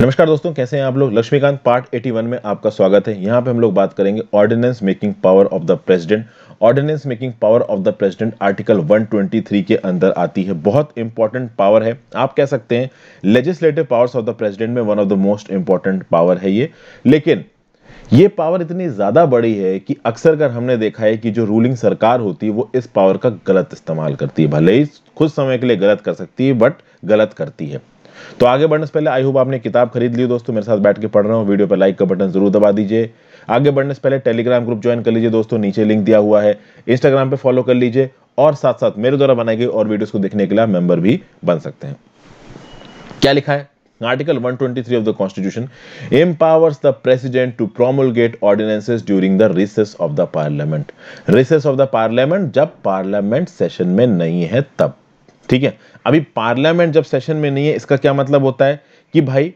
नमस्कार दोस्तों कैसे हैं आप लोग लक्ष्मीकांत पार्ट 81 में आपका स्वागत है यहाँ पे हम लोग बात करेंगे ordinance making power of the president ordinance making power of the president article 123 के अंदर आती है बहुत इंपॉर्टेंट पावर है आप कह सकते हैं legislative powers of the president में one of the most important power है ये लेकिन ये पावर इतनी ज़्यादा बड़ी है कि अक्सर कर हमने देखा है कि जो रूलिंग सरकार होती है वो इस पावर का गलत इस्तेमाल करती है भले ही खुद समय के लिए गलत कर सकती है बट गलत करती है तो आगे बढ़ने से पहले आई होप आपने किताब खरीद ली दोस्तों मेरे साथ बैठ के पढ़ रहे हो वीडियो पर लाइक का बटन जरूर दबा दीजिए आगे बढ़ने से पहले टेलीग्राम ग्रुप ज्वाइन कर लीजिए दोस्तों नीचे लिंक दिया हुआ है इंस्टाग्राम पर फॉलो कर लीजिए और साथ साथ मेरे द्वारा बनाई गई और वीडियोस को देखने के लिए मेंबर भी बन सकते हैं क्या लिखा है article 123 of the constitution empowers the president to promulgate ordinances during the recess of the parliament recess of the parliament जब पार्लियामेंट सेशन में नहीं है तब ठीक है अभी पार्लियामेंट जब सेशन में नहीं है इसका क्या मतलब होता है कि भाई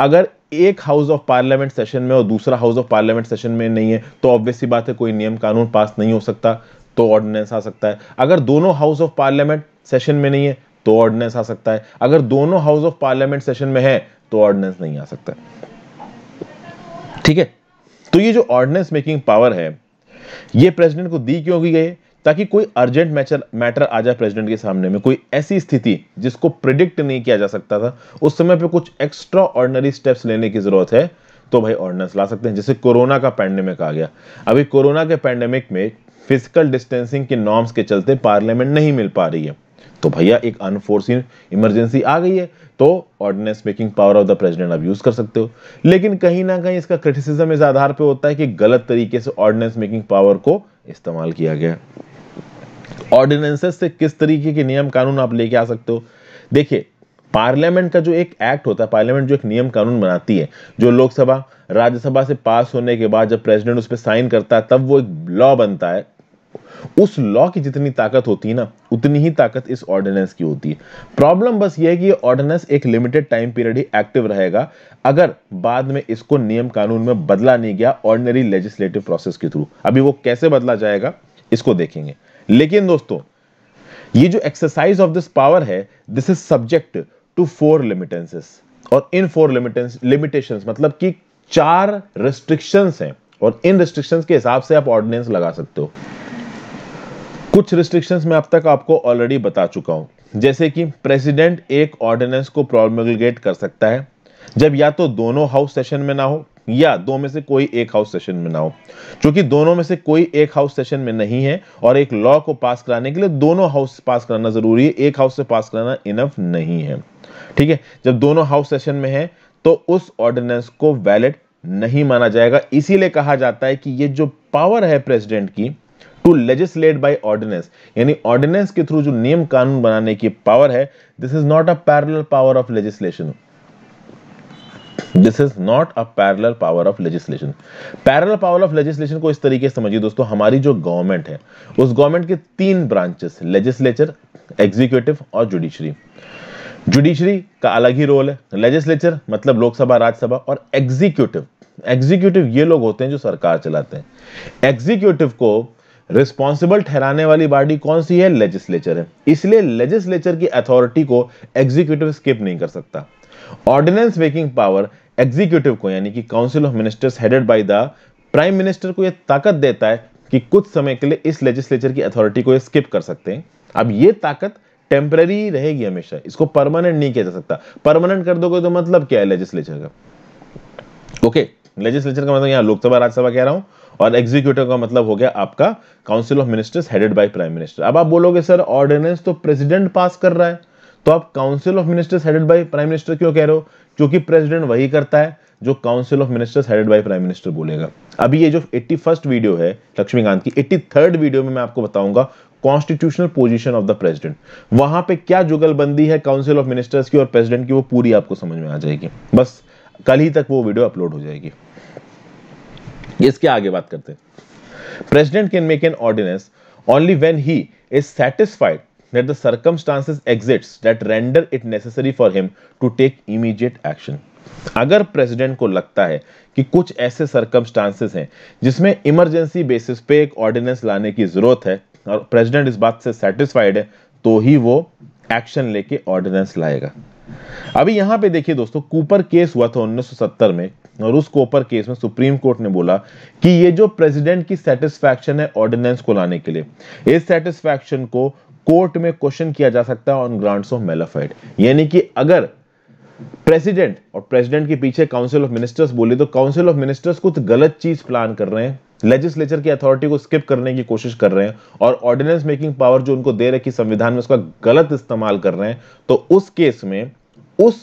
अगर एक हाउस ऑफ पार्लियामेंट सेशन में और दूसरा हाउस ऑफ पार्लियामेंट सेशन में नहीं है तो ऑब्वियसली बात है कोई नियम कानून पास नहीं हो सकता तो ऑर्डिनेंस आ सकता है अगर दोनों हाउस ऑफ पार्लियामेंट सेशन में नहीं है तो ऑर्डिनेंस आ सकता है अगर दोनों हाउस ऑफ पार्लियामेंट सेशन में है तो ऑर्डिनेंस नहीं आ सकता ठीक है तो ये जो ऑर्डिनेंस मेकिंग पावर है ये प्रेसिडेंट को दी क्यों गई है ताकि कोई अर्जेंट मैचर मैटर आ जाए प्रेसिडेंट के सामने में कोई ऐसी स्थिति जिसको प्रिडिक्ट नहीं किया जा सकता था उस समय पे कुछ एक्स्ट्रा ऑर्डनरी स्टेप्स लेने की जरूरत है तो भाई ऑर्डिनेंस ला सकते हैं जैसे कोरोना का पैंडेमिक आ गया अभी कोरोना के पैंडेमिक में फिजिकल डिस्टेंसिंग के नॉर्म्स के चलते पार्लियामेंट नहीं मिल पा रही है तो भैया एक अनफोर्सिन इमरजेंसी आ गई है तो ordinance making power of the president आप यूज कर सकते हो लेकिन कहीं ना कहीं इसका क्रिटिसिज्म इस आधार पर होता है कि गलत तरीके से ऑर्डिनेंस मेकिंग पावर को इस्तेमाल किया गया ऑर्डिनेंसेस से किस तरीके के नियम कानून आप लेके आ सकते हो देखिए पार्लियामेंट का जो एक एक्ट होता है पार्लियामेंट जो एक नियम कानून बनाती है जो लोकसभा राज्यसभा से पास होने के बाद जब प्रेसिडेंट उस पर साइन करता है तब वो एक लॉ बनता है उस लॉ की जितनी ताकत होती है ना उतनी ही ताकत इस ऑर्डिनेंस की होती है प्रॉब्लम बस यह है कि ऑर्डिनेंस एक लिमिटेड टाइम पीरियड ही एक्टिव रहेगा अगर बाद में इसको नियम कानून में बदला नहीं गया ऑर्डिनरी लेजिस्लेटिव प्रोसेस के थ्रू अभी वो कैसे बदला जाएगा इसको देखेंगे लेकिन दोस्तों ये जो एक्सरसाइज ऑफ दिस पावर है this is subject to four limitances और इन फोर लिमिटेशंस मतलब कि चार रिस्ट्रिक्शंस हैं और इन रिस्ट्रिक्शंस के हिसाब से आप ऑर्डिनेंस लगा सकते हो कुछ रिस्ट्रिक्शंस मैं अब तक आपको ऑलरेडी बता चुका हूं जैसे कि प्रेसिडेंट एक ऑर्डिनेंस को प्रोमोगेट कर सकता है जब या तो दोनों हाउस सेशन में ना हो या दो में से कोई एक हाउस सेशन में ना हो क्योंकि दोनों में से कोई एक हाउस सेशन में नहीं है और एक लॉ को पास कराने के लिए दोनों हाउस पास कराना जरूरी है एक हाउस से पास कराना इनफ नहीं है ठीक है जब दोनों हाउस सेशन में है तो उस ऑर्डिनेंस को वैलिड नहीं माना जाएगा इसीलिए कहा जाता है कि ये जो पावर है प्रेसिडेंट की टू लेजिस्लेट बाय ऑर्डिनेंस यानी ऑर्डिनेंस के थ्रू जो नियम कानून बनाने की पावर है this is not a parallel power of legislation this is not a parallel power of legislation parallel power of legislation को इस तरीके से समझिए दोस्तों हमारी जो गवर्नमेंट है उस गवर्नमेंट के तीन ब्रांचेस लेजिस्लेचर एग्जीक्यूटिव और जुडिशरी जुडिशरी का अलग ही रोल है लेजिस्लेचर मतलब लोकसभा राज्यसभा और एग्जीक्यूटिव एग्जीक्यूटिव ये लोग होते हैं जो सरकार चलाते हैं एग्जीक्यूटिव को रिस्पॉन्सिबल ठहराने वाली बॉडी कौन सी है लेजिस्लेचर है इसलिए लेजिस्लेचर की अथॉरिटी को एग्जीक्यूटिव स्किप नहीं कर सकता ऑर्डिनेंस मेकिंग पावर एग्जीक्यूटिव को यानी कि council of ministers headed by the prime minister को यह ताकत देता है कि कुछ समय के लिए इस लेजिस्लेचर की अथॉरिटी को स्किप कर सकते हैं अब यह ताकत टेम्पररी रहेगी हमेशा इसको परमानेंट नहीं किया जा सकता परमानेंट कर दोगे तो मतलब क्या है लेजिस्लेचर का ओके लेजिस्लेचर का मतलब यहां लोकसभा राज्यसभा कह रहा हूं और एग्जीक्यूटिव का मतलब हो गया आपका council of ministers headed by prime minister अब आप बोलोगे सर ऑर्डिनेंस तो प्रेसिडेंट पास कर रहा है तो आप council of ministers headed by prime minister क्यों कह रहे हो क्योंकि प्रेसिडेंट वही करता है जो council of ministers headed by prime minister बोलेगा अभी ये जो एट्टी फर्स्ट वीडियो है लक्ष्मीकांत की एट्टी थर्ड वीडियो में मैं आपको बताऊंगा constitutional position of the president वहां पे क्या जुगलबंदी है काउंसिल ऑफ मिनिस्टर्स की और प्रेसिडेंट की वो पूरी आपको समझ में आ जाएगी बस कल ही तक वो वीडियो अपलोड हो जाएगी इसके आगे बात करते हैं president can make an ordinance only when he is satisfied that the circumstances exists that render it necessary for him to take immediate action अगर प्रेसिडेंट को लगता है कि कुछ ऐसे सर्कमस्टांसेस हैं जिसमें इमरजेंसी बेसिस पे एक ऑर्डिनेंस लाने की जरूरत है और प्रेसिडेंट इस बात से सेटिस्फाइड है तो ही वो एक्शन लेके ऑर्डिनेंस लाएगा अभी यहां पे देखिए दोस्तों कूपर केस हुआ था 1970 में और उस कोपर केस में सुप्रीम कोर्ट ने बोला कि ये जो प्रेसिडेंट की सेटिस्फैक्शन है ऑर्डिनेंस को लाने के लिए इस सेटिस्फैक्शन को कोर्ट में क्वेश्चन किया जा सकता है ऑन ग्रांट्स ऑफ मेलाफाइड यानी कि अगर प्रेसिडेंट और प्रेसिडेंट के पीछे काउंसिल ऑफ मिनिस्टर्स बोले तो काउंसिल ऑफ मिनिस्टर्स कुछ गलत चीज प्लान कर रहे हैं लेजिस्लेचर की अथॉरिटी को स्किप करने की कोशिश कर रहे हैं और ऑर्डिनेंस मेकिंग पावर जो उनको दे रखी संविधान में उसका गलत इस्तेमाल कर रहे हैं तो उस केस में उस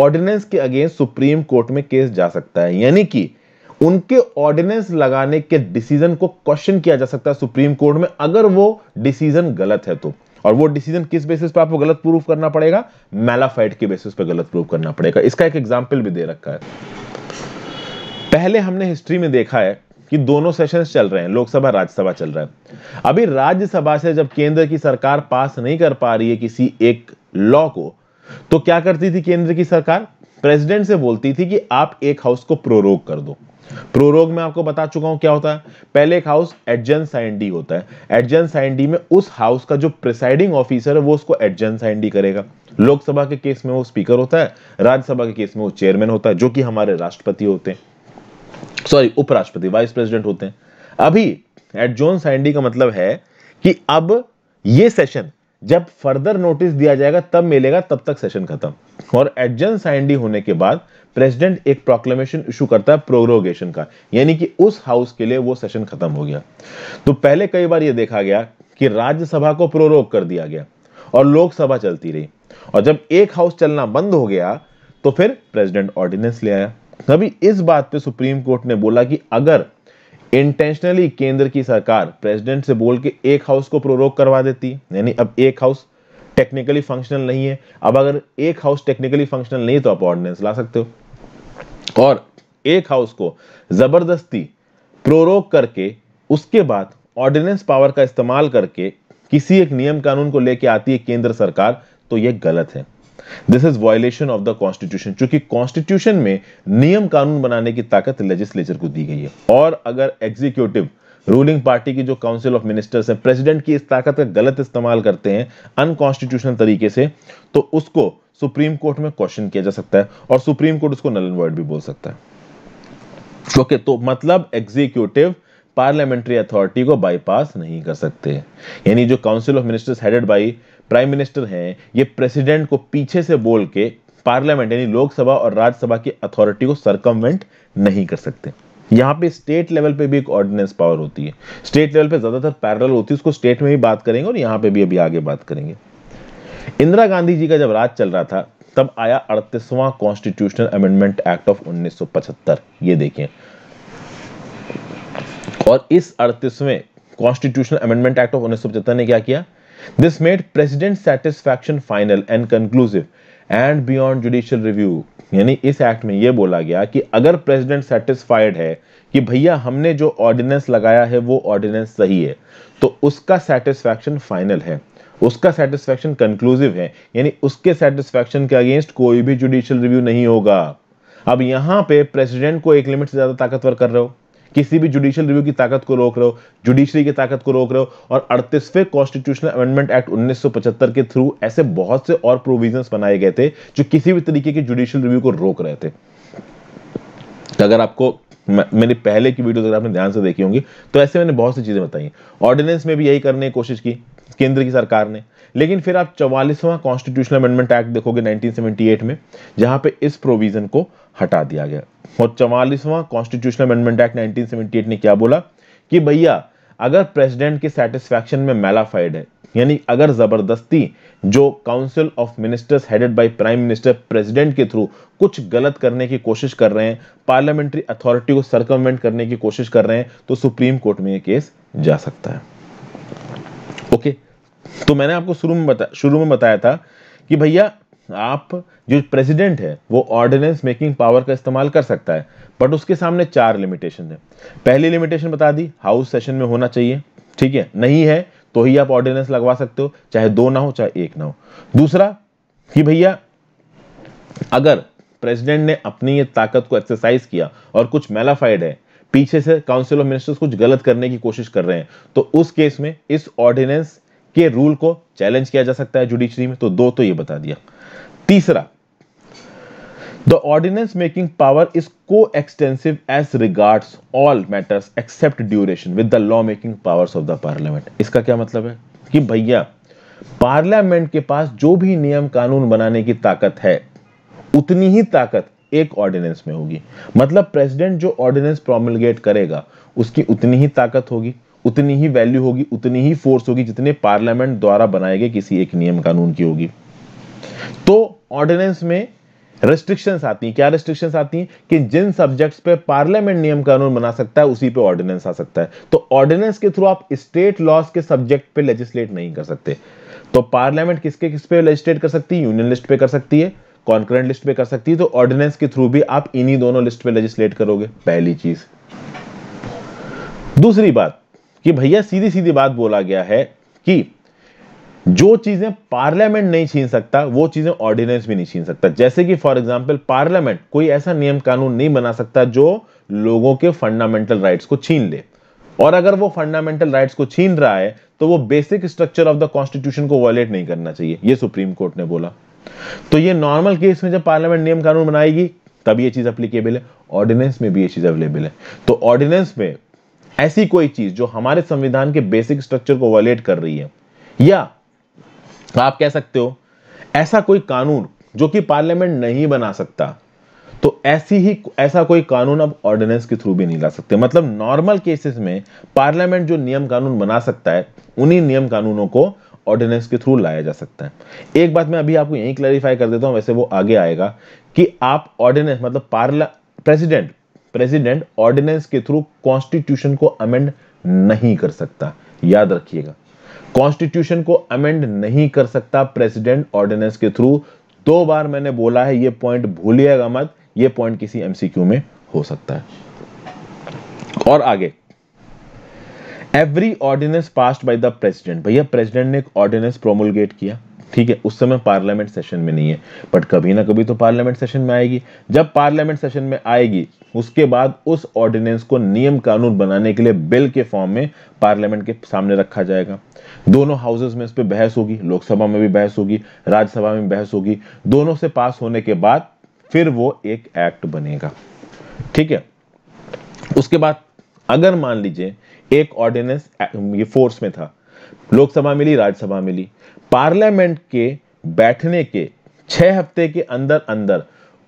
ऑर्डिनेंस के अगेंस्ट सुप्रीम कोर्ट में केस जा सकता है यानी कि उनके ऑर्डिनेंस लगाने के डिसीजन को क्वेश्चन किया जा सकता है सुप्रीम कोर्ट में अगर वो डिसीजन गलत है तो और वो डिसीजन किस बेसिस पे आपको गलत प्रूफ करना पड़ेगा मेलाफाइट के बेसिस पे गलत प्रूफ करना पड़ेगा इसका एक एग्जाम्पल भी दे रखा है पहले हमने हिस्ट्री में देखा है कि दोनों सेशन चल रहे हैं लोकसभा राज्यसभा चल रहा है अभी राज्यसभा से जब केंद्र की सरकार पास नहीं कर पा रही है किसी एक लॉ को तो क्या करती थी केंद्र की सरकार प्रेसिडेंट से बोलती थी कि आप एक हाउस को प्रोरोग कर दो प्रोरोग में आपको बता चुका हूं क्या होता है पहले एक हाउस एडजन साइन डी होता है एडजन साइन डी में उस हाउस का जो प्रिसाइडिंग ऑफिसर है वो उसको एडजन साइन डी करेगा लोकसभा के केस में वो स्पीकर होता है राज्यसभा के केस में वो चेयरमैन होता है जो कि हमारे राष्ट्रपति होते हैं सॉरी उपराष्ट्रपति वाइस प्रेसिडेंट होते हैं अभी एडजोन साइन डी का मतलब है कि अब ये सेशन जब फर्दर नोटिस दिया जाएगा तब मिलेगा तब तक सेशन खत्म और एडजन साइन डी होने के बाद प्रेसिडेंट एक प्रोक्लेमेशन इशू करता है प्रोग्रोगेशन का यानी कि उस हाउस के लिए वो सेशन खत्म हो गया तो पहले कई बार ये देखा गया कि राज्यसभा को प्रोरोग कर दिया गया और लोकसभा चलती रही और जब एक हाउस चलना बंद हो गया तो फिर प्रेसिडेंट ऑर्डिनेंस ले आया तभी इस बात पे सुप्रीम कोर्ट ने बोला कि अगर इंटेंशनली केंद्र की सरकार प्रेसिडेंट से बोल के एक हाउस को प्रोरोग करवा देती यानी अब एक हाउस टेक्निकली फंक्शनल नहीं है अब अगर एक हाउस टेक्निकली फंक्शनल नहीं तो आप ऑर्डिनेंस ला सकते हो और एक हाउस को जबरदस्ती प्रोरोग करके उसके बाद ऑर्डिनेंस पावर का इस्तेमाल करके किसी एक नियम कानून को लेकर आती है केंद्र सरकार तो यह गलत है this is violation of the constitution क्योंकि कॉन्स्टिट्यूशन में नियम कानून बनाने की ताकत लेजिस्लेचर को दी गई है और अगर एग्जीक्यूटिव रूलिंग पार्टी की जो काउंसिल ऑफ मिनिस्टर्स है प्रेसिडेंट की इस ताकत का गलत इस्तेमाल करते हैं अनकॉन्स्टिट्यूशनल तरीके से तो उसको सुप्रीम कोर्ट में क्वेश्चन किया जा सकता है और सुप्रीम कोर्ट उसको नल एंड भी बोल सकता है ओके okay, तो मतलब एग्जीक्यूटिव पार्लियामेंट्री अथॉरिटी को बाईपास नहीं कर सकते यानी जो council of ministers headed by prime minister हैं ये प्रेसिडेंट को पीछे से बोल के पार्लियामेंट यानी लोकसभा और राज्यसभा की अथॉरिटी को सरकमवेंट नहीं कर सकते यहाँ पे स्टेट लेवल पे भी एक ऑर्डिनेंस पावर होती है स्टेट लेवल पे ज़्यादातर पैरल होती है उसको स्टेट में भी बात करेंगे और यहाँ पे भी अभी आगे बात करेंगे इंदिरा गांधी जी का जब राज चल रहा था तब आया अड़तीसवां कॉन्स्टिट्यूशनल अमेंडमेंट एक्ट ऑफ 1975 ये देखिए और इस अड़तीसवें कॉन्स्टिट्यूशनल अमेंडमेंट एक्ट ऑफ 1975 ने क्या किया this made president satisfaction final and conclusive and beyond judicial review यानी इस एक्ट में यह बोला गया कि अगर प्रेसिडेंट सेटिस्फाइड है कि भैया हमने जो ऑर्डिनेंस लगाया है वो ऑर्डिनेंस सही है तो उसका सेटिस्फैक्शन फाइनल है उसका सेटिस्फेक्शन कंक्लूसिव है यानी उसके सेटिस्फेक्शन के अगेंस्ट कोई भी जुडिशियल रिव्यू नहीं होगा अब यहां पे प्रेसिडेंट को एक लिमिट से ज़्यादा ताकतवर कर रहे हो किसी भी जुडिशियल रिव्यू की ताकत को रोक रहे हो जुडिशरी की ताकत को रोक रहे हो और अड़तीसवें कॉन्स्टिट्यूशनल अमेंडमेंट एक्ट 1975 के थ्रू ऐसे बहुत से और प्रोविजंस बनाए गए थे जो किसी भी तरीके के जुडिशियल रिव्यू को रोक रहे थे तो अगर आपको मैंने पहले की वीडियो अगर आपने ध्यान से देखी होंगी तो ऐसे मैंने बहुत सी चीज़ें बताई ऑर्डिनेंस में भी यही करने की कोशिश की केंद्र की सरकार ने लेकिन फिर आप चौवालीसवां कॉन्स्टिट्यूशनल अमेंडमेंट एक्ट देखोगे 1978 में जहां पे इस प्रोविजन को हटा दिया गया और चौवालीसवां कॉन्स्टिट्यूशनल अमेंडमेंट एक्ट 1978 ने क्या बोला कि भैया अगर प्रेसिडेंट के सेटिस्फैक्शन में मेलाफाइड है यानी अगर जबरदस्ती जो council of ministers headed by prime minister president के थ्रू कुछ गलत करने की कोशिश कर रहे हैं पार्लियामेंट्री अथॉरिटी को सरकमेंट करने की कोशिश कर रहे हैं तो सुप्रीम कोर्ट में यह केस जा सकता है ओके तो मैंने आपको शुरू में बता शुरू में बताया था कि भैया आप जो प्रेसिडेंट है वो ऑर्डिनेंस मेकिंग पावर का इस्तेमाल कर सकता है बट उसके सामने चार लिमिटेशन है पहली लिमिटेशन बता दी हाउस सेशन में होना चाहिए ठीक है नहीं है तो ही आप ऑर्डिनेंस लगवा सकते हो चाहे दो ना हो चाहे एक ना हो दूसरा कि भैया अगर प्रेसिडेंट ने अपनी ये ताकत को एक्सरसाइज किया और कुछ मेलाफाइड है पीछे से काउंसिल ऑफ मिनिस्टर्स कुछ गलत करने की कोशिश कर रहे हैं तो उस केस में इस ऑर्डिनेंस के रूल को चैलेंज किया जा सकता है जुडिशरी में तो दो तो ये बता दिया तीसरा the ordinance making power is coextensive as regard all matters except duration with the law making powers of the parliament इसका क्या मतलब है कि भैया पार्लियामेंट के पास जो भी नियम कानून बनाने की ताकत है उतनी ही ताकत एक ऑर्डिनेंस में होगी मतलब प्रेसिडेंट जो ऑर्डिनेंस प्रोमिलगेट करेगा उसकी उतनी ही ताकत होगी उतनी ही वैल्यू होगी उतनी ही फोर्स होगी जितने पार्लियामेंट द्वारा बनाए गए किसी एक नियम कानून की होगी तो ऑर्डिनेंस में रेस्ट्रिक्शन आती हैं क्या रेस्ट्रिक्शन आती हैं कि जिन सब्जेक्ट्स पे पार्लियामेंट नियम कानून बना सकता है उसी पे ऑर्डिनेंस आ सकता है तो ऑर्डिनेंस के थ्रू आप स्टेट लॉस के सब्जेक्ट पे लेजिस्लेट नहीं कर सकते तो पार्लियामेंट किसके किस पे लेजिस्लेट कर सकती है यूनियन लिस्ट पे कर सकती है कॉन्करेंट लिस्ट पे कर सकती है तो ऑर्डिनेंस के थ्रू भी आप इन्हीं दोनों लिस्ट पे लेजिस्लेट करोगे पहली चीज दूसरी बात कि भैया सीधी सीधी बात बोला गया है कि जो चीजें पार्लियामेंट नहीं छीन सकता वो चीजें ऑर्डिनेंस भी नहीं छीन सकता जैसे कि फॉर एग्जाम्पल पार्लियामेंट कोई ऐसा नियम कानून नहीं बना सकता जो लोगों के फंडामेंटल राइट्स को छीन ले और अगर वो फंडामेंटल राइट्स को छीन रहा है तो वो basic structure of the constitution को वायलेट नहीं करना चाहिए ये सुप्रीम कोर्ट ने बोला तो ये नॉर्मल केस में जब पार्लियामेंट नियम कानून बनाएगी तब ये चीज अप्लीकेबल है ऑर्डिनेंस में भी ये चीज अवेलेबल है तो ऑर्डिनेंस में ऐसी कोई चीज जो हमारे संविधान के बेसिक स्ट्रक्चर को वॉलेट कर रही है या आप कह सकते हो ऐसा कोई कानून जो कि पार्लियामेंट नहीं बना सकता तो ऐसी ही ऐसा कोई कानून अब ऑर्डिनेंस के थ्रू भी नहीं ला सकते मतलब नॉर्मल केसेस में पार्लियामेंट जो नियम कानून बना सकता है उन्हीं नियम कानूनों को ऑर्डिनेंस के थ्रू लाया जा सकता है एक बात मैं अभी आपको यही क्लैरिफाई कर देता हूं वैसे वो आगे आएगा कि आप ऑर्डिनेंस मतलब पार्ला प्रेसिडेंट प्रेसिडेंट ऑर्डिनेंस के थ्रू कॉन्स्टिट्यूशन को अमेंड नहीं कर सकता याद रखिएगा कॉन्स्टिट्यूशन को अमेंड नहीं कर सकता प्रेसिडेंट ऑर्डिनेंस के थ्रू दो बार मैंने बोला है ये पॉइंट भूलिएगा मत ये पॉइंट किसी एमसीक्यू में हो सकता है और आगे every ordinance passed by the president भैया प्रेसिडेंट ने एक ऑर्डिनेंस प्रोमोलगेट किया ठीक है उस समय पार्लियामेंट सेशन में नहीं है बट कभी ना कभी तो पार्लियामेंट सेशन में आएगी जब पार्लियामेंट सेशन में आएगी उसके बाद उस ऑर्डिनेंस को नियम कानून बनाने के लिए बिल के फॉर्म में पार्लियामेंट के सामने रखा जाएगा दोनों हाउसेस में इस पर बहस होगी लोकसभा में भी बहस होगी राज्यसभा में बहस होगी दोनों से पास होने के बाद फिर वो एक एक्ट बनेगा ठीक है उसके बाद अगर मान लीजिए एक ऑर्डिनेंस ये फोर्स में था लोकसभा मिली राज्यसभा मिली पार्लियामेंट के बैठने के छह हफ्ते के अंदर अंदर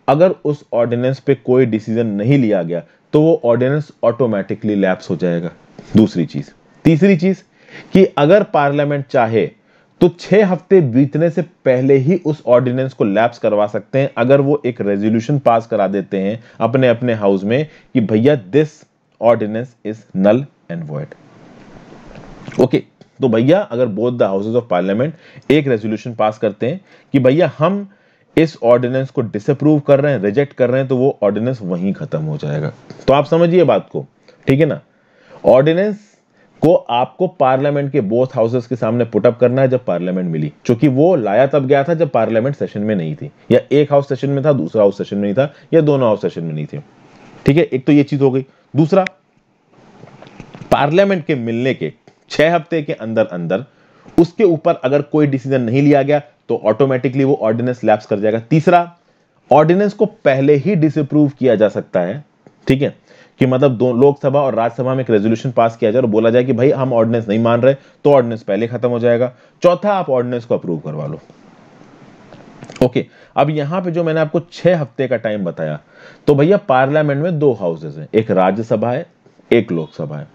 अगर उस ऑर्डिनेंस पे कोई डिसीजन नहीं लिया गया तो वो ऑर्डिनेंस ऑटोमेटिकली लैप्स हो जाएगा दूसरी चीज़ तीसरी चीज़ कि अगर पार्लियामेंट चाहे तो छह हफ्ते बीतने से पहले ही उस ऑर्डिनेंस को लैप्स करवा सकते हैं अगर वो एक रेजोल्यूशन पास करा देते हैं अपने अपने हाउस में कि भैया this ordinance is null and void okay तो भैया अगर both the houses of parliament एक रेजोल्यूशन पास करते हैं कि भैया हम इस ऑर्डिनेंस को डिसअप्रूव कर रहे हैं रिजेक्ट कर रहे हैं तो वो ऑर्डिनेंस वहीं खत्म हो जाएगा तो आप समझिए बात को ठीक है ना ऑर्डिनेंस को आपको पार्लियामेंट के बोथ हाउसेस के सामने पुटअप करना है जब पार्लियामेंट मिली क्योंकि वो लाया तब गया था जब पार्लियामेंट सेशन में नहीं थी या एक हाउस सेशन में था दूसरा हाउस सेशन में नहीं था या दोनों हाउस सेशन में नहीं थे ठीक है एक तो ये चीज हो गई दूसरा पार्लियामेंट के मिलने के छह हफ्ते के अंदर अंदर उसके ऊपर अगर कोई डिसीजन नहीं लिया गया तो ऑटोमेटिकली वो ऑर्डिनेंस लैप्स कर जाएगा तीसरा ऑर्डिनेंस को पहले ही डिसअप्रूव किया जा सकता है ठीक है कि मतलब दो लोकसभा और राज्यसभा में एक रेजोल्यूशन पास किया जाए और बोला जाए कि भाई हम ऑर्डिनेंस नहीं मान रहे तो ऑर्डिनेंस पहले खत्म हो जाएगा चौथा आप ऑर्डिनेंस को अप्रूव करवा लो ओके अब यहां पे जो मैंने आपको छह हफ्ते का टाइम बताया तो भैया पार्लियामेंट में दो हाउसेस हैं एक राज्यसभा है एक लोकसभा है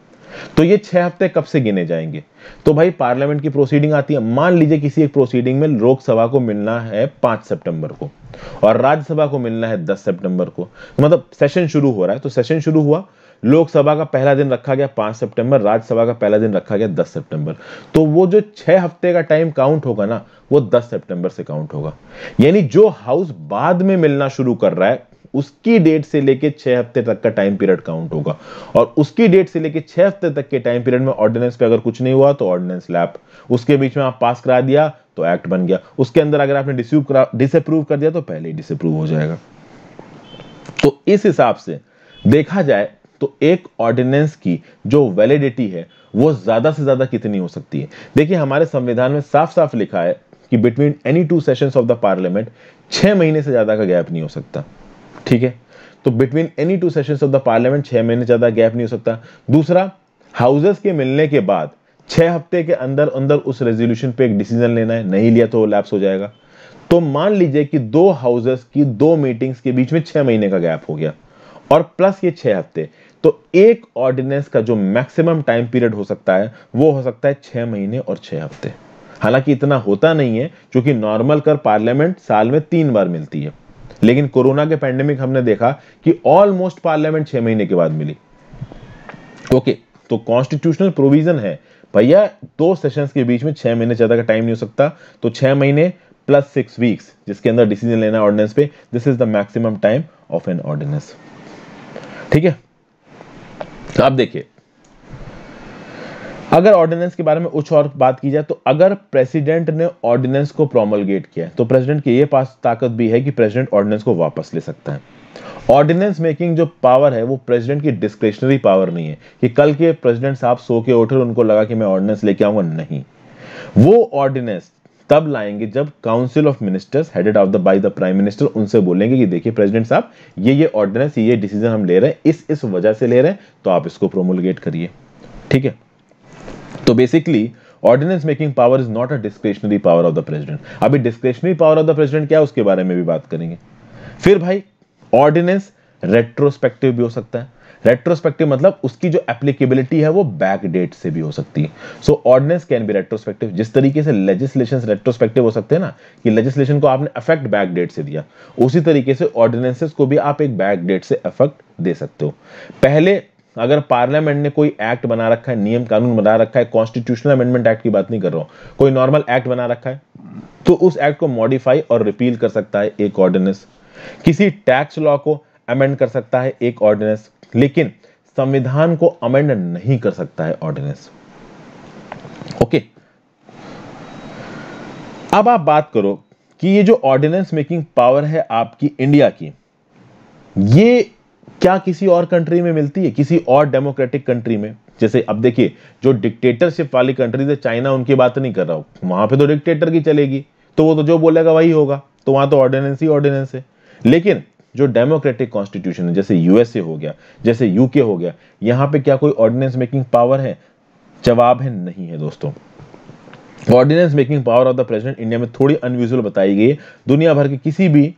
तो ये छह हफ्ते कब से गिने जाएंगे तो भाई पार्लियामेंट की प्रोसीडिंग आती है मान लीजिए किसी एक प्रोसीडिंग में लोकसभा को मिलना है पांच सितंबर को और राज्यसभा को मिलना है दस सितंबर को तो मतलब सेशन शुरू हो रहा है तो सेशन शुरू हुआ लोकसभा का पहला दिन रखा गया पांच सितंबर राज्यसभा का पहला दिन रखा गया दस सितंबर तो वो जो छह हफ्ते का टाइम काउंट होगा ना वो दस सितंबर से काउंट होगा यानी जो हाउस बाद में मिलना शुरू कर रहा है उसकी डेट से लेके छह हफ्ते तक का टाइम पीरियड काउंट होगा और उसकी डेट से लेके छह हफ्ते तक के टाइम पीरियड में ऑर्डिनेंस पे अगर कुछ नहीं हुआ तो ऑर्डिनेंस लैप उसके बीच में आप पास करा दिया तो एक्ट बन गया उसके अंदर अगर आपने डिसअप्रूव कर दिया तो पहले ही डिसअप्रूव हो जाएगा तो इस हिसाब से देखा जाए तो एक ऑर्डिनेंस की जो वैलिडिटी है वो ज्यादा से ज्यादा कितनी हो सकती है देखिए हमारे संविधान में साफ साफ लिखा है कि between any two sessions of the parliament छह महीने से ज्यादा का गैप नहीं हो सकता ठीक है तो between any two session of the parliament छह महीने ज्यादा गैप नहीं हो सकता दूसरा हाउसेस के मिलने के बाद छह हफ्ते के अंदर अंदर उस रेजोल्यूशन पे एक डिसीजन लेना है नहीं लिया तो लैप्स हो जाएगा तो मान लीजिए कि दो हाउसेस की दो मीटिंग्स के बीच में छह महीने का गैप हो गया और प्लस ये छह हफ्ते तो एक ऑर्डिनेंस का जो मैक्सिमम टाइम पीरियड हो सकता है वो हो सकता है छह महीने और छह हफ्ते हालांकि इतना होता नहीं है क्योंकि नॉर्मल कर पार्लियामेंट साल में तीन बार मिलती है लेकिन कोरोना के पैंडेमिक हमने देखा कि ऑलमोस्ट पार्लियामेंट छह महीने के बाद मिली ओके तो कॉन्स्टिट्यूशनल प्रोविजन है भैया दो सेशंस के बीच में छह महीने ज्यादा का टाइम नहीं हो सकता तो छह महीने प्लस सिक्स वीक्स जिसके अंदर डिसीजन लेना ऑर्डिनेंस पे this is the maximum time of an ordinance ठीक है तो आप देखिए अगर ऑर्डिनेंस के बारे में कुछ और बात की जाए तो अगर प्रेसिडेंट ने ऑर्डिनेंस को प्रोमलगेट किया तो प्रेसिडेंट की ये पास ताकत भी है कि प्रेसिडेंट ऑर्डिनेंस को वापस ले सकता है ऑर्डिनेंस मेकिंग जो पावर है वो प्रेसिडेंट की डिस्क्रिशनरी पावर नहीं है कि कल के प्रेसिडेंट साहब सो के उठे उनको लगा कि मैं ऑर्डिनेंस लेके आऊंगा नहीं वो ऑर्डिनेंस तब लाएंगे जब council of ministers headed of the by the prime minister उनसे बोलेंगे कि देखिए प्रेसिडेंट साहब ये ये ऑर्डिनेंस ये डिसीजन हम ले रहे हैं इस इस वजह से ले रहे हैं तो आप इसको प्रोमोलगेट करिए ठीक है तो basically ordinance making power is not a discretionary power of the president अभी discretionary power of the president क्या है उसके बारे में भी बात करेंगे फिर भाई ऑर्डिनेंस रेट्रोस्पेक्टिव भी हो सकता है रेट्रोस्पेक्टिव मतलब उसकी जो एप्लीकेबिलिटी है वो बैक डेट से भी हो सकती है so ordinance can be retrospective जिस तरीके से लेजिस्लेशन रेट्रोस्पेक्टिव हो सकते हैं ना कि लेजिस्लेशन को आपने अफेक्ट बैक डेट से दिया उसी तरीके से ऑर्डिनेंसेस को भी आप एक बैक डेट से अफेक्ट दे सकते हो पहले अगर पार्लियामेंट ने कोई एक्ट बना रखा है नियम कानून बना रखा है कॉन्स्टिट्यूशनल अमेंडमेंट एक्ट की बात नहीं कर रहा हूं कोई नॉर्मल एक्ट बना रखा है तो उस एक्ट को मॉडिफाई और रिपील कर सकता है एक ऑर्डिनेंस किसी टैक्स लॉ को अमेंड कर सकता है एक ऑर्डिनेंस लेकिन संविधान को अमेंड नहीं कर सकता है ऑर्डिनेंस ओके अब आप बात करो कि ये जो ऑर्डिनेंस मेकिंग पावर है आपकी इंडिया की ये क्या किसी और कंट्री में मिलती है किसी और डेमोक्रेटिक कंट्री में जैसे अब देखिए जो डिक्टेटरशिप वाली कंट्रीज है चाइना उनकी बात नहीं कर रहा हूं वहां पे तो डिक्टेटर की चलेगी तो वो तो जो बोलेगा वही होगा तो वहां तो ऑर्डिनेंस ही ऑर्डिनेंस है लेकिन जो डेमोक्रेटिक कॉन्स्टिट्यूशन है जैसे यूएसए हो गया जैसे यूके हो गया यहां पे क्या कोई ऑर्डिनेंस मेकिंग पावर है जवाब है नहीं है दोस्तों ordinance making power of the president India में थोड़ी अनयूजल बताई गई है दुनिया भर के किसी भी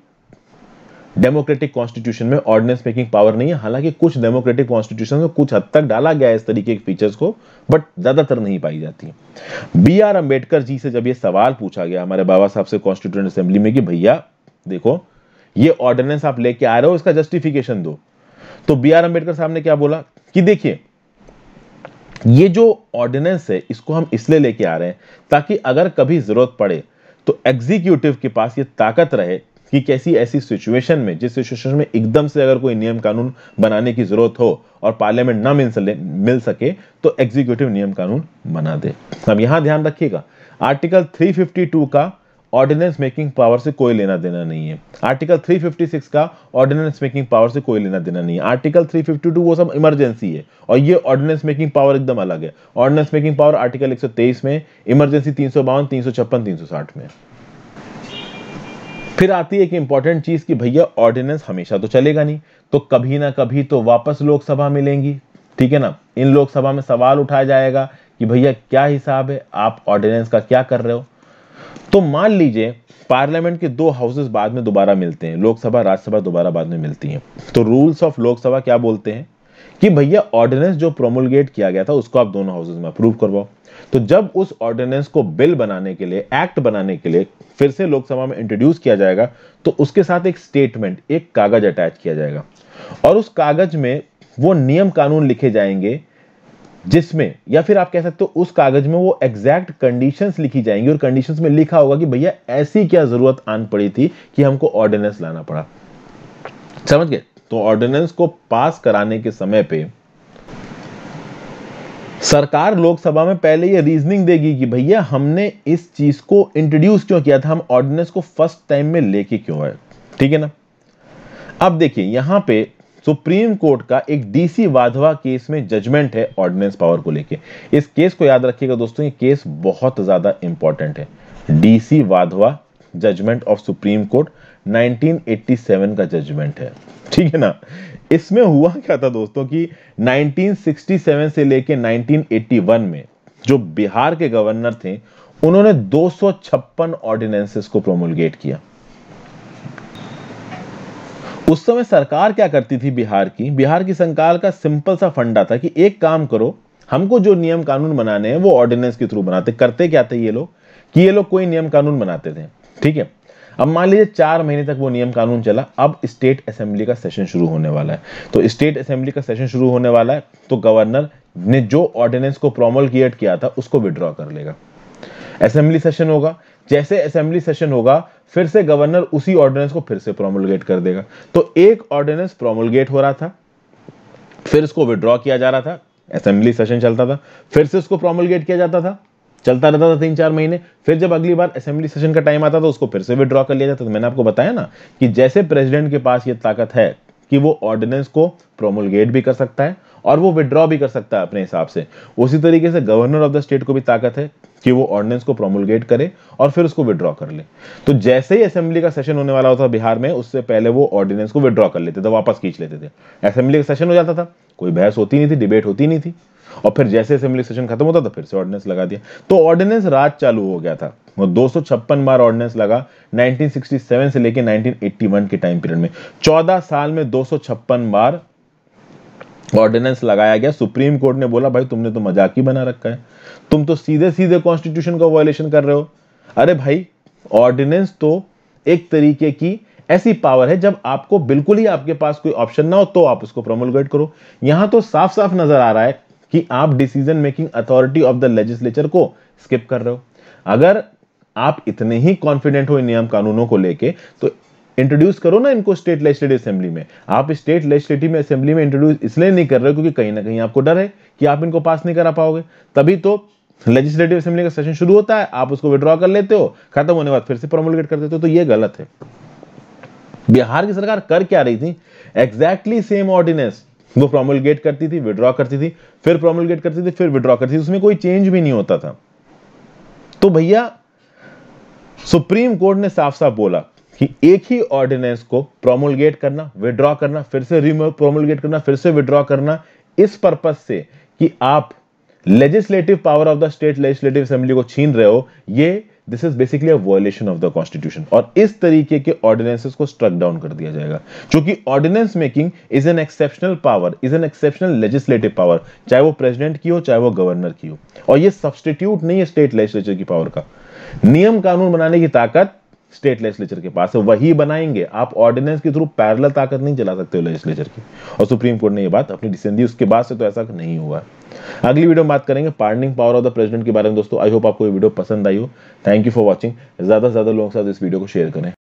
डेमोक्रेटिक कॉन्स्टिट्यूशन में ऑर्डिनेंस मेकिंग पावर नहीं है हालांकि कुछ डेमोक्रेटिक कॉन्स्टिट्यूशन में कुछ हद तक डाला गया है इस तरीके के फीचर्स को बट ज्यादातर नहीं पाई जाती बी आर अम्बेडकर जी से जब ये सवाल पूछा गया हमारे बाबा साहब से कॉन्स्टिट्यूंट असेंबली में कि भैया देखो ये ऑर्डिनेंस आप लेके आ रहे हो इसका जस्टिफिकेशन दो तो बी आर अम्बेडकर साहब ने क्या बोला कि देखिए ये जो ऑर्डिनेंस है इसको हम इसलिए लेके आ रहे हैं ताकि अगर कभी जरूरत पड़े तो एग्जीक्यूटिव के पास ये ताकत रहे कि कैसी ऐसी सिचुएशन में जिस सिचुएशन में एकदम से अगर कोई नियम कानून बनाने की जरूरत हो और पार्लियामेंट ना मिल मिल सके तो एग्जीक्यूटिव नियम कानून बना दे अब यहां ध्यान रखिएगा आर्टिकल 352 का ऑर्डिनेंस मेकिंग पावर से कोई लेना देना नहीं है आर्टिकल 356 का ऑर्डिनेंस मेकिंग पावर से कोई लेना देना नहीं है आर्टिकल 352 वो सब इमरजेंसी है और ये ऑर्डिनेंस मेकिंग पावर एकदम अलग है ऑर्डिनेंस मेकिंग पावर आर्टिकल 123 में इमरजेंसी तीन सौ बावन तीन सौ छप्पन तीन सौ साठ में फिर आती है एक इंपॉर्टेंट चीज कि भैया ऑर्डिनेंस हमेशा तो चलेगा नहीं तो कभी ना कभी तो वापस लोकसभा मिलेंगी ठीक है ना इन लोकसभा में सवाल उठाया जाएगा कि भैया क्या हिसाब है आप ऑर्डिनेंस का क्या कर रहे हो तो मान लीजिए पार्लियामेंट के दो हाउसेस बाद में दोबारा मिलते हैं लोकसभा राज्यसभा दोबारा बाद में मिलती हैं तो रूल्स ऑफ लोकसभा क्या बोलते हैं कि भैया ऑर्डिनेंस जो प्रोमोलगेट किया गया था उसको आप दोनों हाउसेज में अप्रूव करवाओ तो जब उस ऑर्डिनेंस को बिल बनाने के लिए एक्ट बनाने के लिए फिर से लोकसभा में इंट्रोड्यूस किया जाएगा तो उसके साथ एक स्टेटमेंट एक कागज अटैच किया जाएगा और उस कागज में वो नियम कानून लिखे जाएंगे जिसमें या फिर आप कह सकते हो उस कागज में वो एग्जैक्ट कंडीशंस लिखी जाएंगी और कंडीशंस में लिखा होगा कि भैया ऐसी क्या जरूरत आन पड़ी थी कि हमको ऑर्डिनेंस लाना पड़ा समझ गए तो ऑर्डिनेंस को पास कराने के समय पे सरकार लोकसभा में पहले ये रीजनिंग देगी कि भैया हमने इस चीज को इंट्रोड्यूस क्यों किया था हम ऑर्डिनेंस को फर्स्ट टाइम में लेके क्यों है ठीक है ना अब देखिए यहां पे सुप्रीम कोर्ट का एक डीसी वाधवा केस में जजमेंट है ऑर्डिनेंस पावर को लेके इस केस को याद रखिएगा दोस्तों ये केस बहुत ज्यादा इंपॉर्टेंट है DC Wadhwa judgment of supreme court 1987 का जजमेंट है ठीक है ना इसमें हुआ क्या था दोस्तों कि 1967 से लेके 1981 में जो बिहार के गवर्नर थे उन्होंने 256 ऑर्डिनेंसेस को प्रोमोलगेट किया उस समय सरकार क्या करती थी बिहार की बिहार की सरकार का सिंपल सा फंडा था कि एक काम करो हमको जो नियम कानून बनाने हैं वो ऑर्डिनेंस के थ्रू बनाते करते क्या थे ये लोग कि ये लोग कोई नियम कानून बनाते थे ठीक है अब मान लीजिए चार महीने तक वो नियम कानून चला अब स्टेट असेंबली का सेशन शुरू होने वाला है तो स्टेट असेंबली का सेशन शुरू होने वाला है तो गवर्नर ने जो ऑर्डिनेंस को प्रोमोलकिएट किया था उसको विड्रॉ कर लेगा असेंबली सेशन होगा जैसे असेंबली सेशन होगा फिर से गवर्नर उसी ऑर्डिनेंस को फिर से प्रोमोलगेट कर देगा तो एक ऑर्डिनेंस प्रोमोलगेट हो रहा था फिर उसको विड्रॉ किया जा रहा था असेंबली सेशन चलता था फिर से उसको प्रोमोलगेट किया जाता था चलता रहता था तीन चार महीने फिर जब अगली बार असेंबली सेशन का टाइम आता था उसको फिर से विड्रॉ कर लिया जाता तो मैंने आपको बताया ना कि जैसे प्रेसिडेंट के पास ये ताकत है कि वो ऑर्डिनेंस को प्रोमोलगेट भी कर सकता है और वो विड्रॉ भी कर सकता है अपने हिसाब से उसी तरीके से गवर्नर ऑफ द स्टेट को भी ताकत है कि वो ऑर्डिनेंस को प्रोमोलगेट करे और फिर उसको विड्रॉ कर ले तो जैसे ही असेंबली का सेशन होने वाला होता था बिहार में उससे पहले वो ऑर्डिनेंस को विड्रॉ कर लेते थे वापस खींच लेते थे असेंबली का सेशन हो जाता था कोई बहस होती नहीं थी डिबेट होती नहीं थी और फिर जैसे असेंबली सेशन खत्म होता था फिर से ऑर्डिनेंस लगा दिया तो ऑर्डिनेंस राज चालू हो गया था दो सौ छप्पन बार ऑर्डिनेंस लगा 1967 से लेकर 1981 के टाइम पीरियड में 14 साल में दो बार ऑर्डिनेंस लगाया गया सुप्रीम कोर्ट ने बोला भाई तुमने तो मजाक ही बना रखा है तुम तो सीधे सीधे कॉन्स्टिट्यूशन का वायोलेशन कर रहे हो अरे भाई ऑर्डिनेंस तो एक तरीके की ऐसी पावर है जब आपको बिल्कुल ही आपके पास कोई ऑप्शन ना हो तो आप उसको प्रोमोलगेट करो यहां तो साफ साफ नजर आ रहा है कि आप decision making authority of the legislature को स्किप कर रहे हो अगर आप इतने ही कॉन्फिडेंट हो इन नियम कानूनों को लेके तो इंट्रोड्यूस करो ना इनको स्टेट लेजिस्लेटिव असेंबली में आप स्टेट लेजिस्लेटिव असेंबली में इंट्रोड्यूस इसलिए नहीं कर रहे क्योंकि कहीं ना कहीं आपको डर है कि आप इनको पास नहीं करा पाओगे तभी तो लेजिस्लेटिव असेंबली का सेशन शुरू होता है आप उसको विड्रॉ कर लेते हो खत्म होने बाद फिर से प्रोमोलगेट कर देते हो तो यह गलत है बिहार की सरकार कर क्या रही थी एग्जैक्टली सेम ऑर्डिनेंस वो प्रोमोलगेट करती थी विड्रॉ करती थी फिर प्रोमोलगेट करती थी फिर विड्रॉ करती थी उसमें कोई चेंज भी नहीं होता था तो भैया सुप्रीम कोर्ट ने साफ साफ बोला कि एक ही ऑर्डिनेंस को प्रोमोलगेट करना विड्रॉ करना फिर से रिमो प्रोमुलगेट करना फिर से विड्रॉ करना इस पर्पज से कि आप legislative power of the state legislative assembly को छीन रहे हो यह this is basically a violation of the constitution और इस तरीके के ऑर्डिनेंसेस को स्ट्रक डाउन कर दिया जाएगा क्योंकि ordinance making is an exceptional power is an exceptional legislative power चाहे वो प्रेसिडेंट की हो चाहे वो गवर्नर की हो और ये सब्सटीट्यूट नहीं है स्टेट लेजिस्लेचर की पावर का नियम कानून बनाने की ताकत स्टेट लेजिस्लेचर के पास है वही बनाएंगे आप ऑर्डिनेंस के थ्रू पैरल ताकत नहीं चला सकते हो लेजिस्लेचर की और सुप्रीम कोर्ट ने ये बात अपनी डिसीजन दी उसके बाद से तो ऐसा नहीं हुआ अगली वीडियो में बात करेंगे pardoning power of the president के बारे में दोस्तों आई होप आपको ये वीडियो पसंद आई हो थैंक यू फॉर वॉचिंग ज्यादा से ज्यादा लोगों के साथ इस वीडियो को शेयर करें